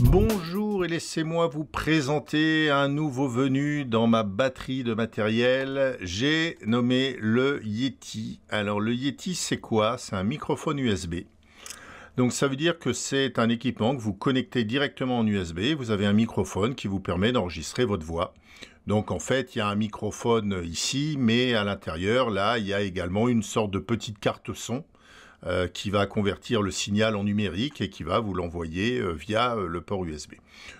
Bonjour et laissez-moi vous présenter un nouveau venu dans ma batterie de matériel. J'ai nommé le Yeti. Alors le Yeti c'est quoi C'est un microphone USB. Donc ça veut dire que c'est un équipement que vous connectez directement en USB. Vous avez un microphone qui vous permet d'enregistrer votre voix. Donc en fait, il y a un microphone ici, mais à l'intérieur, là, il y a également une sorte de petite carte son euh, qui va convertir le signal en numérique et qui va vous l'envoyer euh, via euh, le port USB.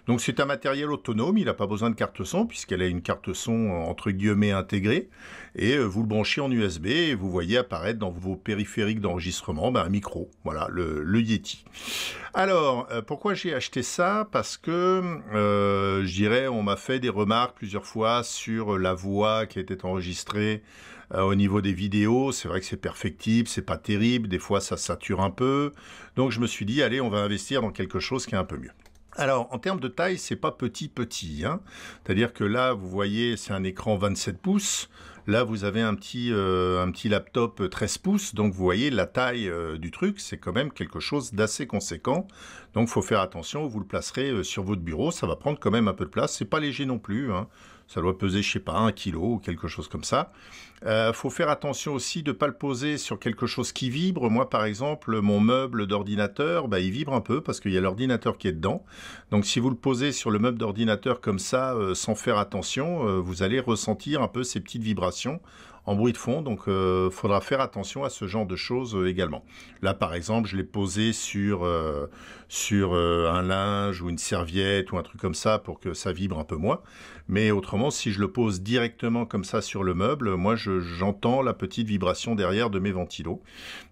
Donc c'est un matériel autonome, il n'a pas besoin de carte son puisqu'elle a une carte son entre guillemets intégrée et vous le branchez en USB et vous voyez apparaître dans vos périphériques d'enregistrement ben, un micro, voilà le, le Yeti. Alors pourquoi j'ai acheté ça Parce que je dirais on m'a fait des remarques plusieurs fois sur la voix qui était enregistrée euh, au niveau des vidéos, c'est vrai que c'est perfectible, c'est pas terrible, des fois ça sature un peu. Donc je me suis dit, allez, on va investir dans quelque chose qui est un peu mieux. Alors, en termes de taille, c'est pas petit petit. Hein. C'est-à-dire que là, vous voyez, c'est un écran 27 pouces. Là, vous avez un petit, euh, un petit laptop 13 pouces. Donc, vous voyez, la taille euh, du truc, c'est quand même quelque chose d'assez conséquent. Donc, faut faire attention. Vous le placerez sur votre bureau. Ça va prendre quand même un peu de place. C'est pas léger non plus. Hein. Ça doit peser, je sais pas, un kilo ou quelque chose comme ça. Euh, faut faire attention aussi de ne pas le poser sur quelque chose qui vibre. Moi, par exemple, mon meuble d'ordinateur, bah, il vibre un peu parce qu'il y a l'ordinateur qui est dedans. Donc, si vous le posez sur le meuble d'ordinateur comme ça, euh, sans faire attention, euh, vous allez ressentir un peu ces petites vibrations en bruit de fond, donc euh, faudra faire attention à ce genre de choses euh, également. Là par exemple, je l'ai posé sur, euh, sur un linge ou une serviette ou un truc comme ça pour que ça vibre un peu moins, mais autrement si je le pose directement comme ça sur le meuble, moi j'entends la petite vibration derrière de mes ventilos.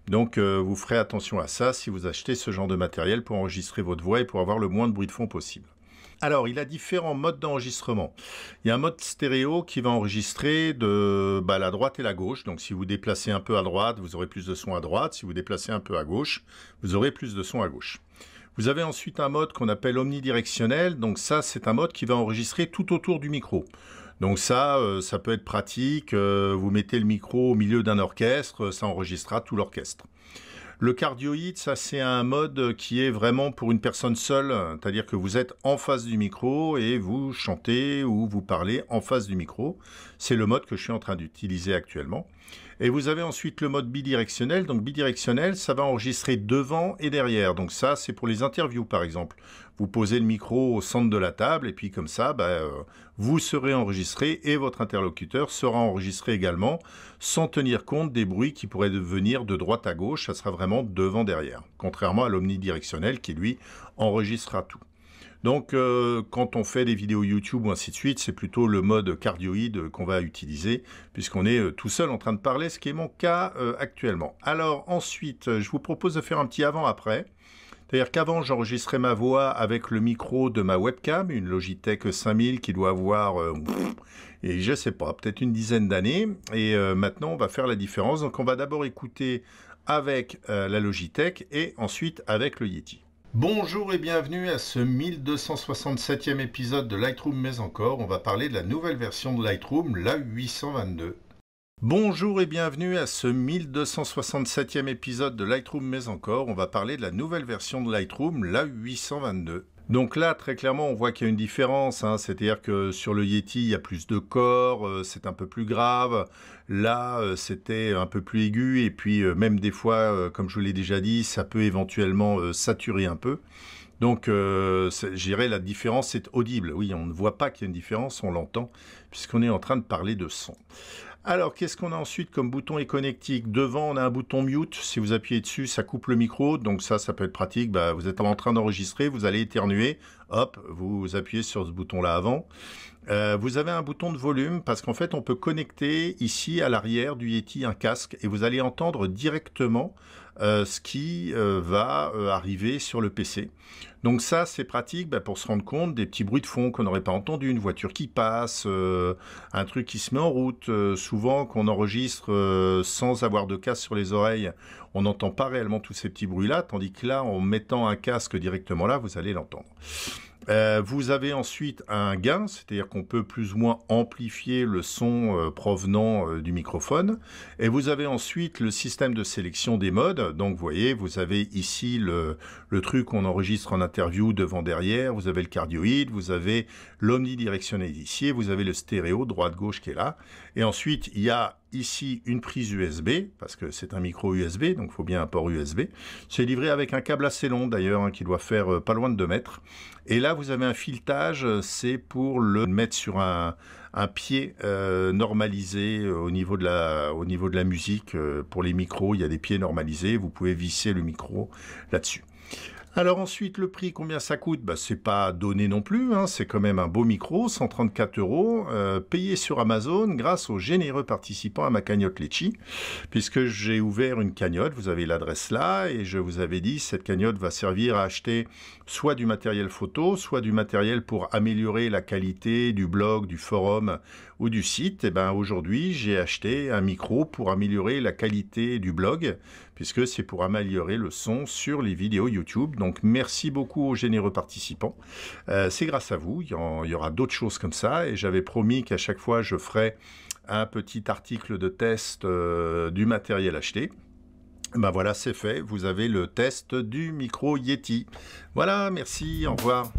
Donc vous ferez attention à ça si vous achetez ce genre de matériel pour enregistrer votre voix et pour avoir le moins de bruit de fond possible. Alors, il a différents modes d'enregistrement. Il y a un mode stéréo qui va enregistrer de bah, la droite et la gauche. Donc, si vous déplacez un peu à droite, vous aurez plus de son à droite. Si vous déplacez un peu à gauche, vous aurez plus de son à gauche. Vous avez ensuite un mode qu'on appelle omnidirectionnel. Donc, ça, c'est un mode qui va enregistrer tout autour du micro. Donc ça, euh, ça peut être pratique. Euh, vous mettez le micro au milieu d'un orchestre, ça enregistrera tout l'orchestre. Le cardioïde, ça c'est un mode qui est vraiment pour une personne seule, c'est-à-dire que vous êtes en face du micro et vous chantez ou vous parlez en face du micro. C'est le mode que je suis en train d'utiliser actuellement. Et vous avez ensuite le mode bidirectionnel. Donc bidirectionnel, ça va enregistrer devant et derrière. Donc ça, c'est pour les interviews par exemple. Vous posez le micro au centre de la table et puis comme ça, bah, euh, vous serez enregistré et votre interlocuteur sera enregistré également sans tenir compte des bruits qui pourraient venir de droite à gauche. Ça sera vraiment devant-derrière. Contrairement à l'omnidirectionnel qui lui enregistrera tout. Donc, euh, quand on fait des vidéos YouTube ou ainsi de suite, c'est plutôt le mode cardioïde qu'on va utiliser, puisqu'on est euh, tout seul en train de parler, ce qui est mon cas euh, actuellement. Alors, ensuite, je vous propose de faire un petit avant-après. C'est-à-dire qu'avant, j'enregistrais ma voix avec le micro de ma webcam, une Logitech 5000 qui doit avoir, et je sais pas, peut-être une dizaine d'années. Et maintenant, on va faire la différence. Donc, on va d'abord écouter avec la Logitech et ensuite avec le Yeti. Bonjour et bienvenue à ce 1267e épisode de Lightroom mais encore, on va parler de la nouvelle version de Lightroom, la 822. Bonjour et bienvenue à ce 1267e épisode de Lightroom mais encore, on va parler de la nouvelle version de Lightroom, la 822. Donc là, très clairement, on voit qu'il y a une différence. Hein. C'est-à-dire que sur le Yeti, il y a plus de corps, euh, c'est un peu plus grave. Là, euh, c'était un peu plus aigu. Et puis, euh, même des fois, comme je vous l'ai déjà dit, ça peut éventuellement saturer un peu. Donc, j'irai la différence est audible. Oui, on ne voit pas qu'il y a une différence, on l'entend, puisqu'on est en train de parler de son. Alors, qu'est-ce qu'on a ensuite comme bouton et connectique Devant, on a un bouton mute. Si vous appuyez dessus, ça coupe le micro. Donc ça, ça peut être pratique. Bah, vous êtes en train d'enregistrer, vous allez éternuer. Hop, vous appuyez sur ce bouton-là avant. Euh, vous avez un bouton de volume parce qu'en fait, on peut connecter ici à l'arrière du Yeti un casque et vous allez entendre directement euh, ce qui euh, va euh, arriver sur le PC. Donc ça, c'est pratique bah, pour se rendre compte des petits bruits de fond qu'on n'aurait pas entendus, une voiture qui passe, un truc qui se met en route, souvent qu'on enregistre sans avoir de casque sur les oreilles, on n'entend pas réellement tous ces petits bruits-là, tandis que là, en mettant un casque directement là, vous allez l'entendre. Euh, vous avez ensuite un gain, c'est-à-dire qu'on peut plus ou moins amplifier le son euh, provenant euh, du microphone. Et vous avez ensuite le système de sélection des modes. Donc vous voyez, vous avez ici le, truc qu'on enregistre en interview devant derrière, vous avez le cardioïde, vous avez l'omnidirectionnel ici, vous avez le stéréo droite-gauche qui est là. Et ensuite, il y a ici une prise USB, parce que c'est un micro USB, donc il faut bien un port USB. C'est livré avec un câble assez long d'ailleurs, hein, qui doit faire euh, pas loin de 2 mètres. Et là, vous avez un filetage, euh, c'est pour le mettre sur un, pied euh, normalisé au niveau de la musique. pour les micros, il y a des pieds normalisés, vous pouvez visser le micro là-dessus. Alors ensuite, le prix, combien ça coûte bah, C'est pas donné non plus, hein. c'est quand même un beau micro, 134 euros, euh, payé sur Amazon grâce aux généreux participants à ma cagnotte Litchi, puisque j'ai ouvert une cagnotte, vous avez l'adresse là, et je vous avais dit, cette cagnotte va servir à acheter soit du matériel photo, soit du matériel pour améliorer la qualité du blog, du forum ou du site. Et eh ben aujourd'hui, j'ai acheté un micro pour améliorer la qualité du blog, puisque c'est pour améliorer le son sur les vidéos YouTube. Donc merci beaucoup aux généreux participants. Euh, c'est grâce à vous, il y, aura d'autres choses comme ça, et j'avais promis qu'à chaque fois je ferai un petit article de test euh, du matériel acheté. Ben voilà, c'est fait, vous avez le test du micro Yeti. Voilà, merci, au revoir.